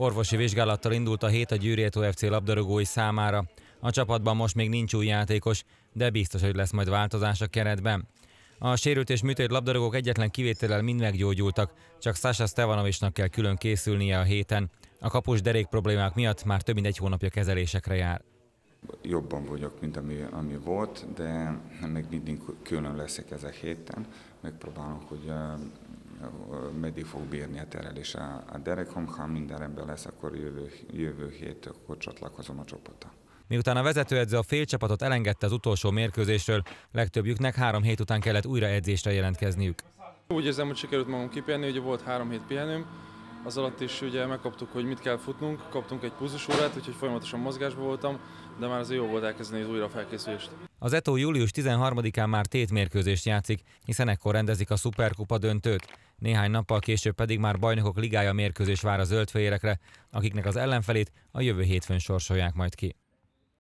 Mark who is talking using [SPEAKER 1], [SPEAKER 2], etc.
[SPEAKER 1] Orvosi vizsgálattal indult a hét a Gyűrjétó FC labdarúgói számára. A csapatban most még nincs új játékos, de biztos, hogy lesz majd változás a keretben. A sérült és műtét labdarúgók egyetlen kivétellel mind meggyógyultak, csak Sasha Stevanovicsnak kell külön készülnie a héten. A kapus derék problémák miatt már több mint egy hónapja kezelésekre jár.
[SPEAKER 2] Jobban vagyok, mint ami, ami volt, de még mindig külön leszek ezek héten. Megpróbálom, hogy meddig fog bírni a terelés a, a derekom, ha minden rendben lesz, akkor jövő, jövő hét akkor csatlakozom a csapata.
[SPEAKER 1] Miután a vezetőedző a félcsapatot elengedte az utolsó mérkőzésről, legtöbbjüknek három hét után kellett újra edzésre jelentkezniük.
[SPEAKER 3] Úgy érzem, hogy sikerült magunk kipihenni, ugye volt három hét pihenőm, az alatt is ugye megkaptuk, hogy mit kell futnunk, kaptunk egy pulzusórát, úgyhogy folyamatosan mozgásban voltam, de már az jó volt elkezdeni az újra felkészülést.
[SPEAKER 1] Az ETO július 13-án már mérkőzést játszik, hiszen ekkor rendezik a Superkupa döntőt néhány nappal később pedig már bajnokok ligája mérkőzés vár a zöldfehérekre, akiknek az ellenfelét a jövő hétfőn sorsolják majd ki.